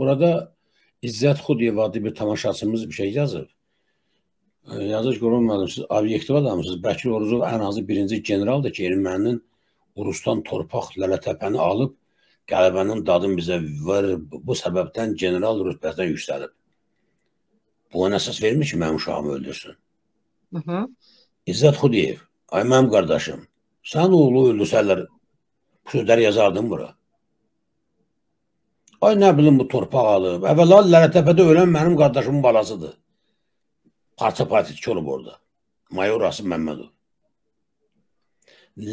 Burada İzzət Xudiyev adlı bir tamaşaçımız bir şey yazıb. E, yazır ki, Qurum müəllim, siz obyektiv adamsınız. Bəkir Oruzov ən azı birinci generaldır ki, erməninin Urustan torpaq lələtəpəni alıb, qələbənin dadını bizə verib, bu səbəbdən general rütbədə yüksəlib. Bu ona əsas vermir ki, mənim uşağımı öldürsün. Hı -hı. İzzət Xudiyev, ay mənim qardaşım, sən oğlu öldürsələr, bu sözləri yazardım bura. Ay nə bilim bu torpaq alıb. Əvvəla Lələtəpədə ölən mənim qardaşımın balasıdır. Parça partiçik olub orada. Mayor Rasim Məmmədov.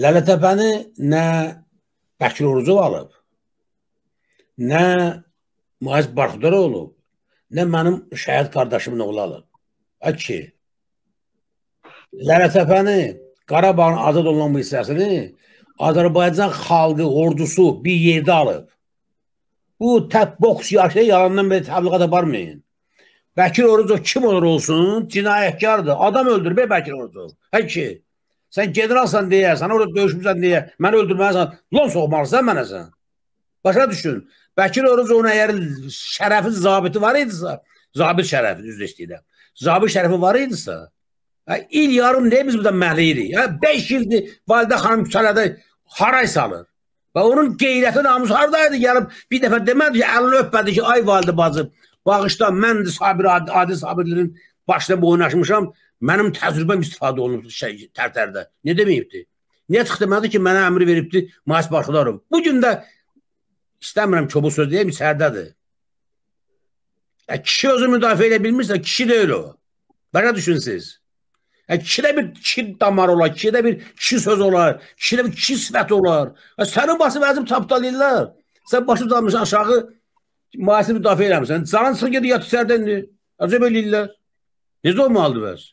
Lələtəpəni nə Bəkir Orucov alıb, nə Muaz Barxudar olub, nə mənim şəhid qardaşımın oğlu alıb. Əki, Lələtəpəni, Qarabağın azad olunan bu hissəsini Azərbaycan xalqı, ordusu bir yerdə alıb. Bu tək boks yaşı yalandan belə təbliğat aparmayın. Bəkir Orucov kim olur olsun, cinayətkardır. Adam öldürmə Bəkir Orucov. Hə ki, sən generalsan deyə, sən orada döyüşmüsən deyə, məni öldürməlisən, lon soxmalısan mənə sən. Başa düşün, Bəkir Orucovun əgər şərəfi zabiti var idisə, zabit şərəfi düz istəyirəm. Zabit şərəfi var idisə, hə, il yarım deyə biz burada məliyirik. Hə, beş ildir validə xanım küsələdə haray salır. Və onun qeyrəti namus haradaydı? Gəlib bir dəfə demədi ki, əlini öpmədi ki, ay valide bacı, bağışla, mən sabir, adi, adi sabirlərin başına boyunlaşmışam, mənim təcrübəm istifadə olunub şey, tərtərdə. Nə deməyibdi? Niyə çıxdı demədi ki, mənə əmri veribdi Mayıs Barxıdarov. Bugün də istəmirəm ki, bu söz deyəm, içərdədir. Ya, e, kişi özü müdafiə edə bilmirsə, kişi deyil o. Belə düşünsünüz. Yəni, e, kişidə bir kişi damar olar, kişidə bir kişi söz olar, kişidə bir kişi sifət olar. Yəni, sənin başını vəzib tapdalayırlar. Sən başı tutmuşsan aşağı, müasir müdafiə eləmirsən. Canın çıxın gedir yatı sərdəndir. Acıb e, eləyirlər. Necə olmalıdır bəs?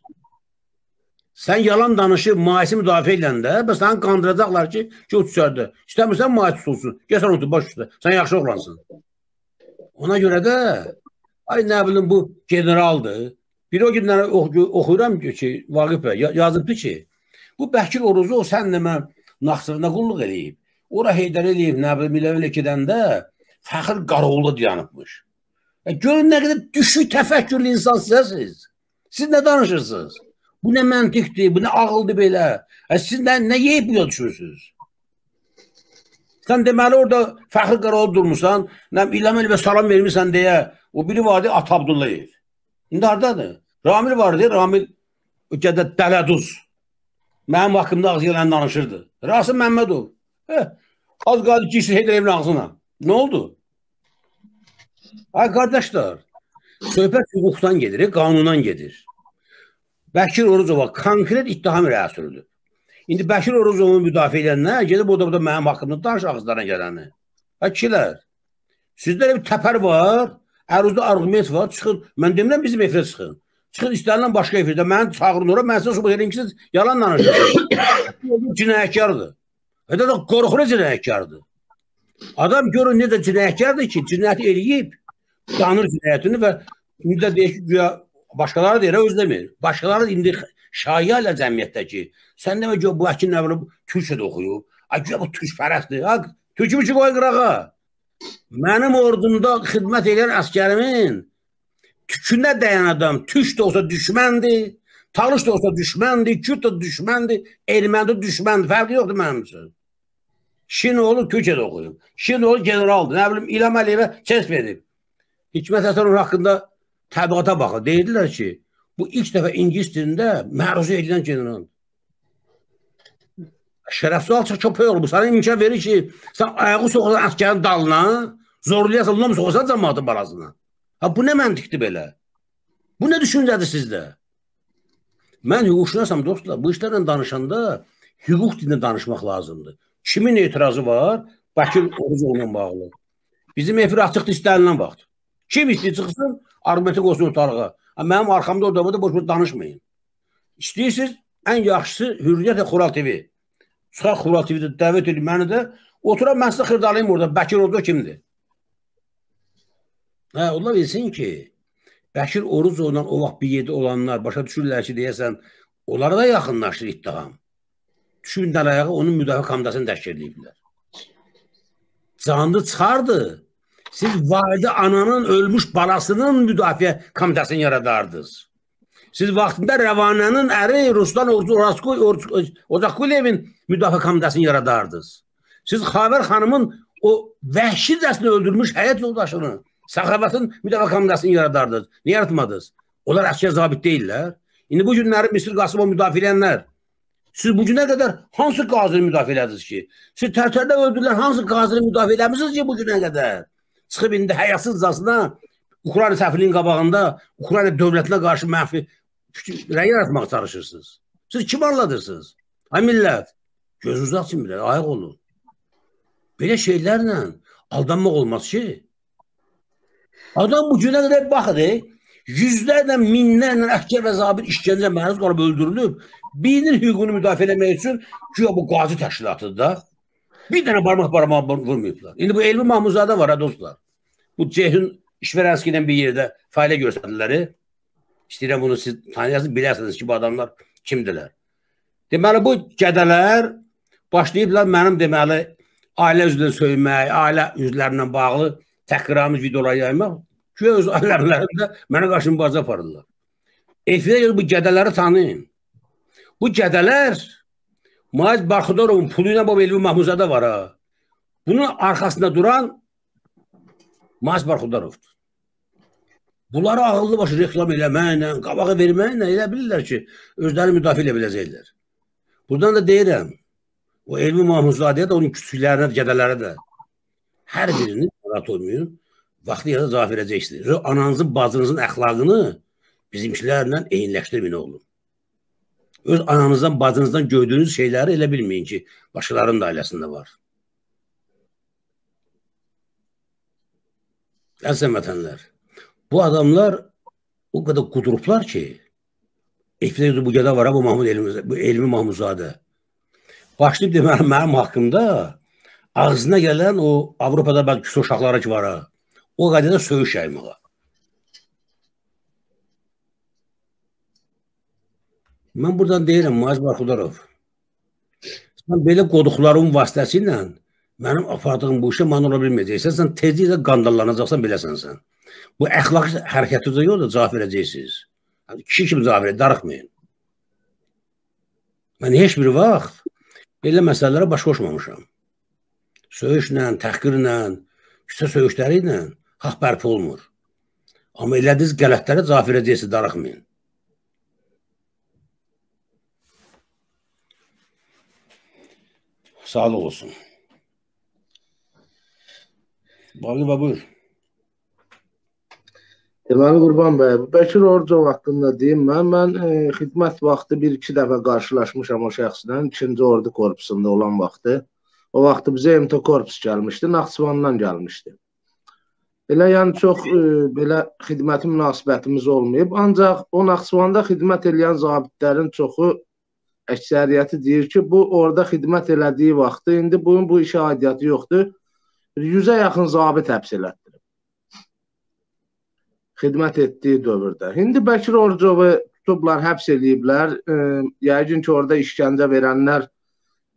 Sən yalan danışıb müasir müdafiə eləndə, bəs səni qandıracaqlar ki, ki o tüsərdə. İstəmirsən müasir tutulsun. Gəlsən otur baş üstə. Sən yaxşı oğlansın. Ona görə də ay nə bilim bu generaldır. Bir o gündən oxuyuram ki, Vaqif bəy yazıbdı ki, bu Bəkir Oruzu o sənlə mən Naxçıvanda qulluq eləyib. Ora Heydər Əliyev Nəbil Miləvilə gedəndə Fəxr Qaroğlu dayanıbmış. E, görün nə qədər düşük təfəkkürlü insansınız. Siz nə danışırsınız? Bu nə məntiqdir, bu nə ağıldır belə? E, siz nə, nə yeyib buya düşürsünüz? Sən deməli orada Fəxri Qaraoğlu durmusan, nə İlham Əliyev salam vermirsən deyə o biri vadi Atabdullayev. İndi hardadır? Ramil vardı, Ramil ölkədə dələduz. Mənim haqqımda ağzı gələn danışırdı. Rasim Məmmədov. Heh, hə, az qaldı ki, işin Heydər evin ağzına. Nə oldu? Ay qardaşlar, söhbət hüquqdan gedir, qanundan gedir. Bəkir Orucova konkret ittiham irəyə sürdü. İndi Bəkir Orucovu müdafiə edənlər gedib o da burada mənim haqqımda danış ağızlarına gələni. Həkilər, sizdə bir təpər var, əruzda argument var, çıxın. Mən demirəm bizim efirə çıxın. Çıxın istənilən başqa efirdə məni çağırın ora, mən sizə sübut edeyim ki, siz yalan danışırsınız. cinayətkardır. Və də qorxulu cinayətkardır. Adam görün necə cinayətkardır ki, cinayət eləyib, danır cinayətini və indi də deyir ki, güya başqaları deyir, öz demir. Başqaları indi şaya ilə cəmiyyətdəki. Sən demə ki, bu əkin nə bilim, türkçədə oxuyub. Ay, güya bu türkpərəstdir. Ha, türkü mü ki, qoy qırağa. Mənim ordumda xidmət edən əskərimin tükünə dəyən adam türk də olsa düşməndir, talış da olsa düşməndir, kürt də düşməndir, erməni də düşməndir. Fərqi yoxdur mənim üçün. Şinoğlu Türkiyədə oxuyub. Şinoğlu generaldır. Nə bilim İlham Əliyevə çest verib. Hikmət Həsənov haqqında təbliğata baxın. Deyirdilər ki, bu ilk dəfə ingilis dilində məruzə edilən generaldır. Şərəfsiz alçaq köpək olub. Sana imkan verir ki, sən ayağı soxasan əskərin dalına, zorlayasan, lom soxasan cəmatın barasına. Ha bu nə məntiqdir belə? Bu nə düşüncədir sizdə? Mən hüquqşünasam dostlar, bu işlərlə danışanda hüquq dilində danışmaq lazımdır. Kimin etirazı var? Bakir Orucovla bağlı. Bizim efir açıqdır istənilən vaxt. Kim istəyir çıxsın, argumenti qoysun otarağa. Mənim arxamda orada burada boş-boş danışmayın. İstəyirsiniz, ən yaxşısı Hürriyyətlə Xural TV. Çıxaq Xural TV-də dəvət edin məni də. Oturam, mən sizə xırdalayım orada. Bakir Orucov kimdir? Hə, onlar bilsin ki, Bəşir Oruzovla o vaxt bir yerdə olanlar başa düşürlər ki, deyəsən, onlara da yaxınlaşır ittiham. Düşündən ayağı onun müdafiə komitəsini təşkil ediblər. Canlı çıxardı. Siz valide ananın ölmüş balasının müdafiə komitəsini yaradardınız. Siz vaxtında Rəvanənin əri Ruslan Oraskoy Ocaquliyevin müdafiə komitəsini yaradardınız. Siz Xavər xanımın o vəhşicəsinə öldürmüş həyat yoldaşını Səxavətin müdafiə yaradardınız. Niyə yaratmadınız? Onlar əskər zabit deyillər. İndi bu günləri Misir Qasımov müdafiə edənlər, siz bu günə qədər hansı qazını müdafiə elədiniz ki? Siz tərtərdə öldürülən hansı qazını müdafiə eləmişsiniz ki bu günə qədər? Çıxıb indi həyasızcasına Ukrayna səfirliyin qabağında Ukrayna dövlətinə qarşı mənfi rəy yaratmağa çalışırsınız. Siz kim anladırsınız? Ay millət, gözünüzü açın bilən, ayaq olun. Belə şeylərlə aldanmaq olmaz ki. Adam bu günə qədər baxır, yüzlərlə, minlərlə əhkər və zabit işgəncə məruz qalıb öldürülüb. Birinin hüququnu müdafiə etmək üçün güya bu qazi təşkilatıdır da. Bir dənə barmaq barmağa vurmayıblar. İndi bu Elmi Mahmuzadə var ha dostlar. Bu Cehin İşverənski ilə bir yerdə failə göstərdilər. İstəyirəm bunu siz tanıyasınız, bilərsiniz ki, bu adamlar kimdirlər. Deməli bu gədələr başlayıblar mənim deməli ailə üzvlərini söymək, ailə üzvlərindən bağlı təhqiramiz videolar yaymaq, güya öz aləmlərində mənə qaşınbaza aparırlar. Efirə görə bu gədələri tanıyın. Bu gədələr Maiz Baxıdorovun pulu ilə bu Elvi Mahmuzada var ha. Bunun arxasında duran Maiz Baxıdorovdur. Bunları ağıllı başı reklam eləməklə, qabağı verməklə elə bilirlər ki, özləri müdafiə elə biləcəklər. Buradan da deyirəm, o Elmi Mahmudzadeyə də onun küçüklərinə, gədələrə də hər birini narahat olmayın. Vaxtı yazı cavab verəcəksiniz. Ananızın, bacınızın əxlaqını bizimkilərlə eyinləşdirməyin oğlum. Öz ananızdan, bacınızdan gördüyünüz şeyləri elə bilməyin ki, başqalarının da ailəsində var. Əzəm vətənlər, bu adamlar o qədər qudruplar ki, Eftədə bu qədər var ha, bu, Mahmud elmi, bu Elmi Mahmudzadə. Başlayıb deməli mənim haqqımda ağzına gələn o Avropada bəlkə küsur uşaqları ki var ha. O qədədə söyüş yaymağa. Mən buradan deyirəm Maz Barxudarov. Sən belə qoduqların vasitəsilə mənim apardığım bu işə mən ola bilməyəcəksən. Sən tezliklə qandallanacaqsan beləsən sən. Bu əxlaqi hərəkətinizə yox da cavab verəcəksiniz. Kişi kimi cavab verin, darıxmayın. Mən heç bir vaxt belə məsələlərə baş qoşmamışam söhüşlə, təhqirlə, küçə söhüşləri ilə haqq bərpa olmur. Amma elədiniz qələtlərə cavab verəcəksiniz, darıxmayın. Sağlıq olsun. Bağlıva buyur. Deməli Qurban bəy, Bəkir Orcov haqqında deyim mən, mən e, xidmət vaxtı bir-iki dəfə qarşılaşmışam o şəxslə, 2-ci ordu korpusunda olan vaxtı. O vaxt bizə MT Korps gəlmişdi, Naxçıvandan gəlmişdi. Elə yəni çox ə, e, belə xidməti münasibətimiz olmayıb, ancaq o Naxçıvanda xidmət edən zabitlərin çoxu əksəriyyəti deyir ki, bu orada xidmət elədiyi vaxtı indi bunun bu işə aidiyyəti yoxdur. 100-ə yaxın zabit həbs elətdirib. Xidmət etdiyi dövrdə. İndi Bəkir Orcovu tutublar, həbs eləyiblər. E, yəqin ki, orada işgəncə verənlər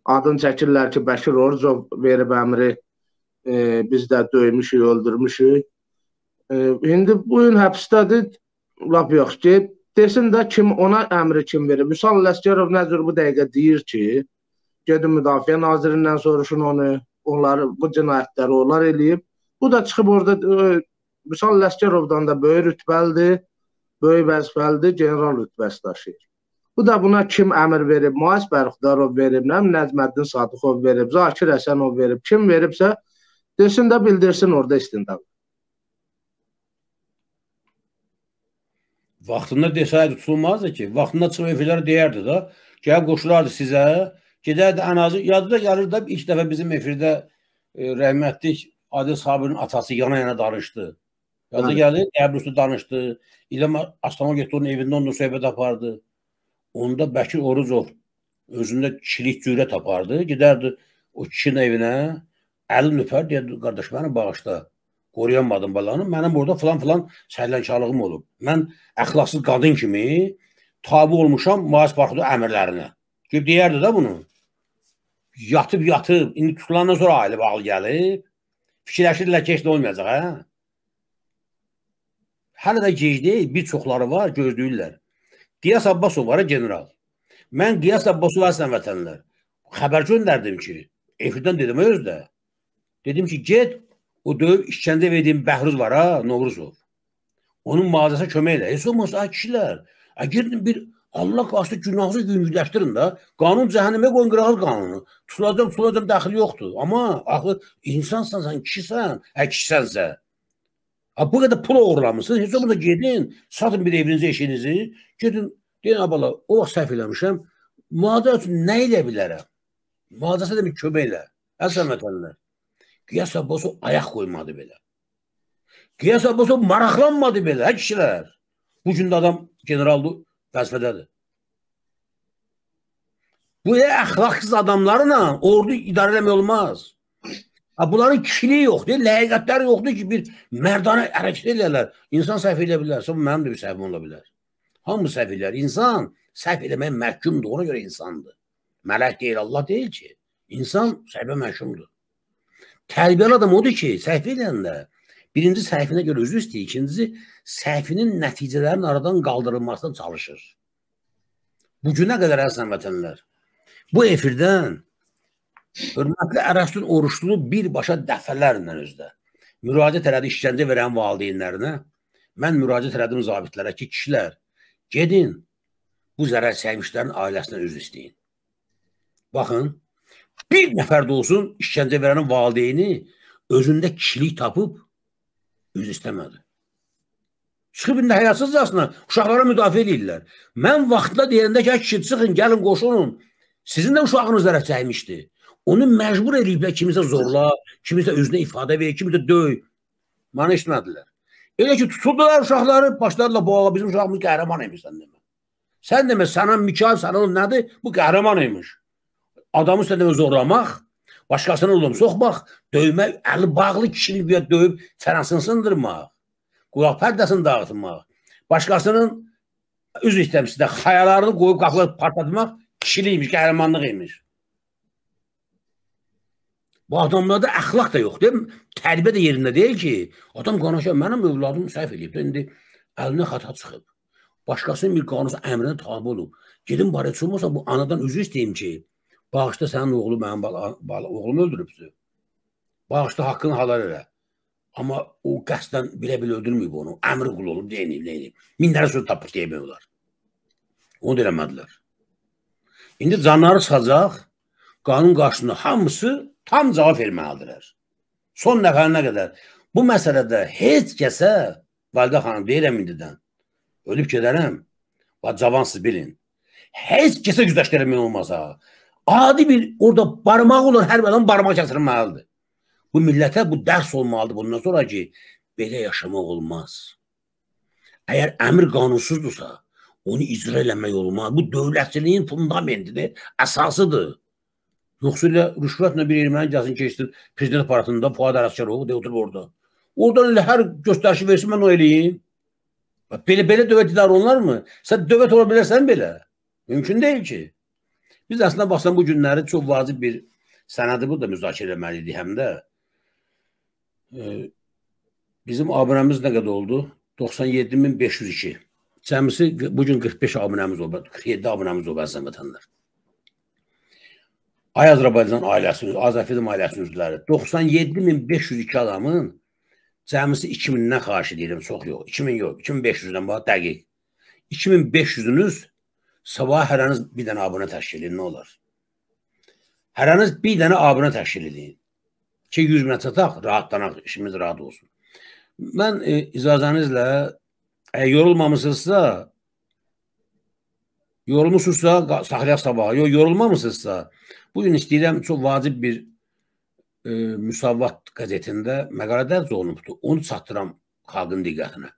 adını çəkirlər ki, Bəşir Orucov verib əmri e, biz də döymüşük, öldürmüşük. E, indi bu gün həbsdədir, lap yox ki, desin də kim ona əmri kim verir. Vüsal Ləskərov nə cür bu dəqiqə deyir ki, gedin müdafiə nazirindən soruşun onu, onları bu cinayətləri onlar eləyib. Bu da çıxıb orada e, Vüsal Ləskərovdan da böyük rütbəlidir, böyük vəzifəlidir, general rütbəsi daşıyır. Bu da buna kim əmr verib? Muaz Bərxudarov verib, nə Nəcməddin Sadıqov verib, Zakir Həsənov verib. Kim veribsə desin də bildirsin orada istintaq. Vaxtında desəydi tutulmazdı ki, vaxtında çıxıb efirlər deyərdi də, gəlib qoşulardı sizə, gedərdi ən azı, yadda gəlir də ilk dəfə bizim efirdə e, rəhmətlik Adil Sabir'in atası yana-yana danışdı. Yadda hə. gəlir, Dəbrüsü danışdı, İlham Aslana getdi onun evində onunla söhbət apardı. Onda Bəkir Orucov özündə kişilik cürət apardı. Gedərdi o kişinin evinə, 50 nöfər deyirdi, qardaş məni bağışla. Qoruyamadım balanı. Mənim burada filan-filan səhlənkarlığım olub. Mən əxlaqsız qadın kimi tabi olmuşam Mayıs Parxudu əmirlərinə. Gəlib deyərdi də bunu. Yatıb yatıb, indi tutulandan sonra ailə bağlı gəlib. Fikirləşirlər ki, heç nə olmayacaq, hə? Hələ də gec deyil, bir çoxları var, gözləyirlər. Qiyas Abbasov var, general. Mən Qiyas Abbasov əslən vətənlər. Xəbər göndərdim ki, efirdən dedim öz də. Dedim ki, get o döyüb işkəndə verdiyim Bəhruz var ha, Novruzov. Onun mağazasına kömək elə. Heç olmasa ay kişilər, ay girdin bir Allah qarşı günahsız yüngülləşdirin də. Qanun cəhənnəmə qoyun qırağız qanunu. Tutulacam, tutulacam, daxili yoxdur. Amma axı insansan sən, kişisən, ə hə, kişisənsə. A, bu qədər pul oğurlamısınız. Heç olmasa gedin, satın bir evinizi, eşinizi. Gedin, deyin abala, o vaxt səhv eləmişəm. Müalicə üçün nə ilə bilərəm? Müalicəsi demək köməklə. Əsəl vətənlər. Qiyas Abbasov ayaq qoymadı belə. Qiyas Abbasov maraqlanmadı belə, hə kişilər. Bu gün də adam generaldır, vəzifədədir. Bu elə əxlaqsız adamlarla ordu idarə eləmək olmaz. Ha, bunların kişiliyi yoxdur, ləyaqətləri yoxdur ki, bir mərdanə hərəkət edirlər. İnsan səhv edə bilər, sonra mənim də bir səhvim ola bilər. Hamı səhv edirlər. İnsan səhv eləməyə məhkumdur, ona görə insandır. Mələk deyil, Allah deyil ki. İnsan səhvə məhkumdur. Tərbiyəli adam odur ki, səhv edəndə birinci səhvinə görə özü istəyir, ikincisi səhvinin nəticələrinin aradan qaldırılmasına çalışır. Bugünə qədər əsən vətənlər, bu efirdən Hörmətli Ərəstun oruçlunu birbaşa dəfələrlə özdə müraciət elədi işgəncə verən valideynlərinə. Mən müraciət elədim zabitlərə ki, kişilər, gedin bu zərər çəkmişlərin ailəsindən üzr istəyin. Baxın, bir nəfər də olsun işgəncə verənin valideyni özündə kişilik tapıb üzr istəmədi. Çıxıb indi həyasızcasına uşaqlara müdafiə eləyirlər. Mən vaxtla deyəndə ki, kişi çıxın, gəlin qoşulun. Sizin də uşağınız zərər çəkmişdi. Onu məcbur eləyiblər kimisə zorla, kimisə özünə ifadə verir, kimisə döy. Mənə eşitmədilər. Elə ki tutuldular uşaqları, başlarla bu ağa bizim uşağımız qəhrəman imiş sən demə. Sən demə sənə Mikail Sanalov nədir? Bu qəhrəman imiş. Adamı sən demə zorlamaq, başqasına ulum soxmaq, döymək, əli bağlı kişini güya döyüb fərənsini sındırmaq, qulaq pərdəsini dağıtmaq, başqasının üzv istəmsizdə xayalarını qoyub qapıları partlatmaq kişilikmiş, qəhrəmanlıq imiş. Bu adamlarda əxlaq da yoxdur. Tərbiyə də yerində deyil ki, adam qanaşa mənim övladım səhv eləyib də indi əlinə xata çıxıb. Başqasının bir qanunsa əmrinə tabe olub. Gedin barəçi olmasa bu anadan üzr istəyim ki, bağışda sənin oğlu mənim bala, bala oğlumu öldürübdü. Bağışda haqqını halal elə. Amma o qəsdən bilə-bilə öldürməyib onu. Əmri qul olub, deyinib, deyinib. Min dənə söz tapır deyəmək olar. Onu da eləmədilər. İndi canları çıxacaq, qanun qarşısında hamısı tam cavab verməlidirlər. Son nəfərinə qədər. Bu məsələdə heç kəsə Validə xanım deyirəm indidən. Ölüb gedərəm. Va cavansız bilin. Heç kəsə güzəşdirmək olmaz ha. Adi bir orada barmaq olur, hər bədən barmaq kəsilməlidir. Bu millətə bu dərs olmalıdır bundan sonra ki, belə yaşamaq olmaz. Əgər əmir qanunsuzdusa, onu icra eləmək olmaz. Bu dövlətçiliyin fundamentidir, əsasıdır. Yoxsullə rüşvətlə bir erməni gəlsin keçsin prezident aparatında Fuad Ələskərov deyə oturub orada. Oradan elə hər göstərişi versin mən o eləyim. Belə belə dövlət idarə olunarmı? Sən dövlət ola bilərsən belə. Mümkün deyil ki. Biz əslində baxsan bu günləri çox vacib bir sənədi burada müzakirə eləməli idi həm də. E, bizim abunəmiz nə qədər oldu? 97502. Cəmisi bu gün 45 abunəmiz oldu. 47 abunəmiz oldu əzizim vətəndaşlar. Ay Azərbaycan ailəsinin, Azərfilm ailəsinin üzvləri 97502 adamın cəmisi 2000-dən xahiş edirəm, çox yox, 2000 yox, 2500-dən bax dəqiq. 2500-ünüz sabah hərəniz bir dənə abunə təşkil edin, nə olar? Hərəniz bir dənə abunə təşkil edin ki, 100 minə çataq, rahatlanaq, işimiz rahat olsun. Mən e, icazənizlə, əgər yorulmamısınızsa, yorulmusunuzsa, saxlayaq sabaha, yox, yorulmamısınızsa, Bugün istəyirəm çox vacib bir e, Müsavvat qəzetində məqalə dərc olunubdu. Onu çatdıram xalqın diqqətinə.